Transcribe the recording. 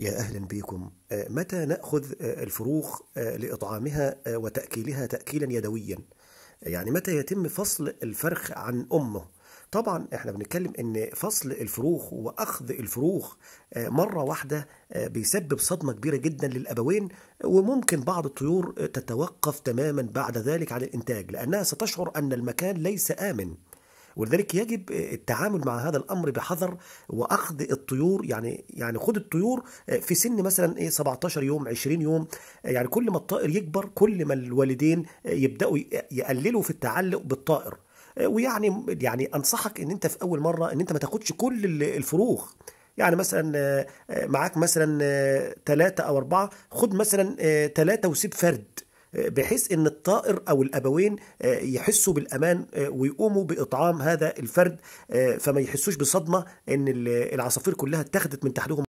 يا أهلا بكم آه، متى نأخذ آه، الفروخ آه، لإطعامها وتأكيلها تأكيلا يدويا يعني متى يتم فصل الفرخ عن أمه طبعا احنا بنتكلم ان فصل الفروخ واخذ الفروخ مره واحده بيسبب صدمه كبيره جدا للابوين وممكن بعض الطيور تتوقف تماما بعد ذلك عن الانتاج لانها ستشعر ان المكان ليس امن ولذلك يجب التعامل مع هذا الامر بحذر واخذ الطيور يعني يعني خد الطيور آه، في سن مثلا ايه 17 يوم 20 يوم آه، يعني كل ما الطائر يكبر كل ما الوالدين آه، يبداوا يقللوا في التعلق بالطائر ويعني يعني انصحك ان انت في اول مره ان انت ما تاخدش كل الفروخ يعني مثلا معاك مثلا ثلاثة أو أربعة خد مثلا ثلاثة وسيب فرد بحيث ان الطائر او الابوين آه، يحسوا بالامان آه، ويقوموا باطعام هذا الفرد آه، فما يحسوش بصدمه ان العصافير كلها اتخذت من تحتهم